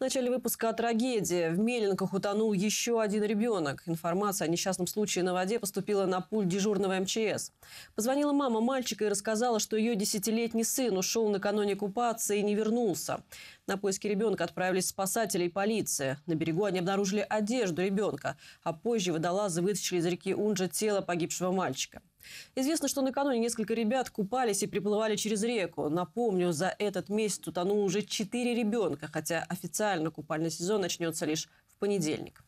В начале выпуска трагедия. В Меленках утонул еще один ребенок. Информация о несчастном случае на воде поступила на пульт дежурного МЧС. Позвонила мама мальчика и рассказала, что ее десятилетний сын ушел накануне купаться и не вернулся. На поиски ребенка отправились спасатели и полиция. На берегу они обнаружили одежду ребенка, а позже водолазы вытащили из реки Унжа тело погибшего мальчика. Известно, что накануне несколько ребят купались и приплывали через реку. Напомню, за этот месяц утонуло уже четыре ребенка, хотя официально купальный сезон начнется лишь в понедельник.